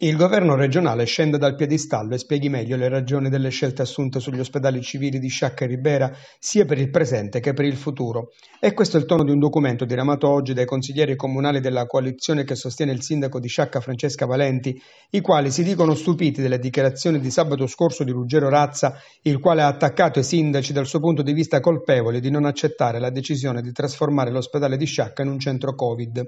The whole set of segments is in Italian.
Il governo regionale scende dal piedistallo e spieghi meglio le ragioni delle scelte assunte sugli ospedali civili di Sciacca e Ribera sia per il presente che per il futuro. E questo è il tono di un documento diramato oggi dai consiglieri comunali della coalizione che sostiene il sindaco di Sciacca Francesca Valenti, i quali si dicono stupiti delle dichiarazioni di sabato scorso di Ruggero Razza, il quale ha attaccato i sindaci dal suo punto di vista colpevoli di non accettare la decisione di trasformare l'ospedale di Sciacca in un centro Covid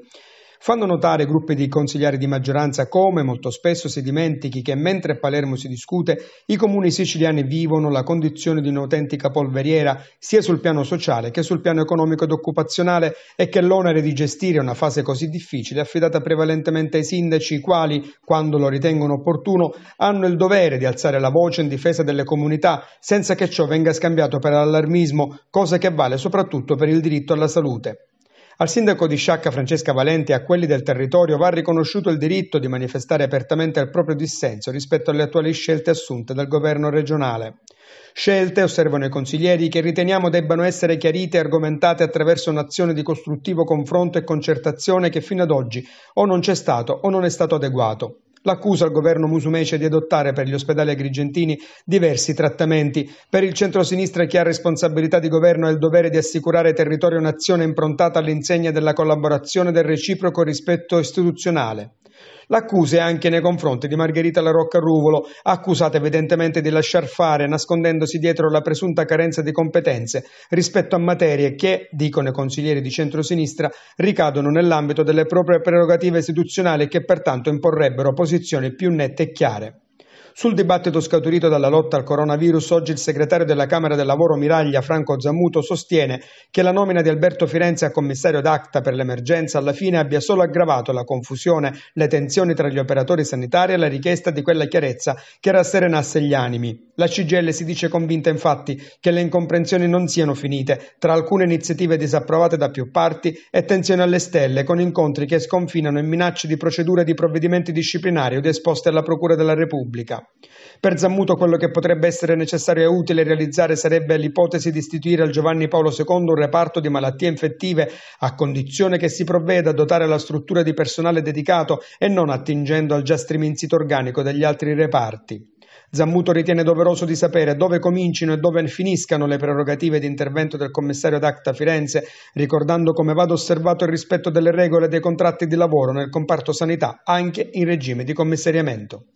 fanno notare gruppi di consiglieri di maggioranza come molto spesso si dimentichi che mentre a Palermo si discute, i comuni siciliani vivono la condizione di un'autentica polveriera sia sul piano sociale che sul piano economico ed occupazionale e che l'onere di gestire una fase così difficile è affidata prevalentemente ai sindaci, i quali, quando lo ritengono opportuno, hanno il dovere di alzare la voce in difesa delle comunità senza che ciò venga scambiato per allarmismo, cosa che vale soprattutto per il diritto alla salute. Al sindaco di Sciacca Francesca Valente e a quelli del territorio va riconosciuto il diritto di manifestare apertamente il proprio dissenso rispetto alle attuali scelte assunte dal governo regionale. Scelte, osservano i consiglieri, che riteniamo debbano essere chiarite e argomentate attraverso un'azione di costruttivo confronto e concertazione che fino ad oggi o non c'è stato o non è stato adeguato l'accusa al governo Musumeci di adottare per gli ospedali agrigentini diversi trattamenti. Per il centro-sinistra chi ha responsabilità di governo ha il dovere di assicurare territorio territori un'azione improntata all'insegna della collaborazione e del reciproco rispetto istituzionale. L'accusa è anche nei confronti di Margherita La Rocca Ruvolo, accusata evidentemente di lasciar fare nascondendosi dietro la presunta carenza di competenze rispetto a materie che, dicono i consiglieri di centrosinistra, ricadono nell'ambito delle proprie prerogative istituzionali e che pertanto imporrebbero posizioni più nette e chiare. Sul dibattito scaturito dalla lotta al coronavirus, oggi il segretario della Camera del Lavoro Miraglia, Franco Zamuto, sostiene che la nomina di Alberto Firenze a commissario d'acta per l'emergenza alla fine abbia solo aggravato la confusione, le tensioni tra gli operatori sanitari e la richiesta di quella chiarezza che rasserenasse gli animi. La CGL si dice convinta infatti che le incomprensioni non siano finite tra alcune iniziative disapprovate da più parti e tensioni alle stelle con incontri che sconfinano in minacce di procedure di provvedimenti disciplinari o di esposte alla Procura della Repubblica pubblica. Per Zammuto quello che potrebbe essere necessario e utile realizzare sarebbe l'ipotesi di istituire al Giovanni Paolo II un reparto di malattie infettive a condizione che si provveda a dotare la struttura di personale dedicato e non attingendo al già striminzito organico degli altri reparti. Zammuto ritiene doveroso di sapere dove comincino e dove finiscano le prerogative di intervento del commissario d'Acta Firenze, ricordando come vada osservato il rispetto delle regole dei contratti di lavoro nel comparto sanità, anche in regime di commissariamento.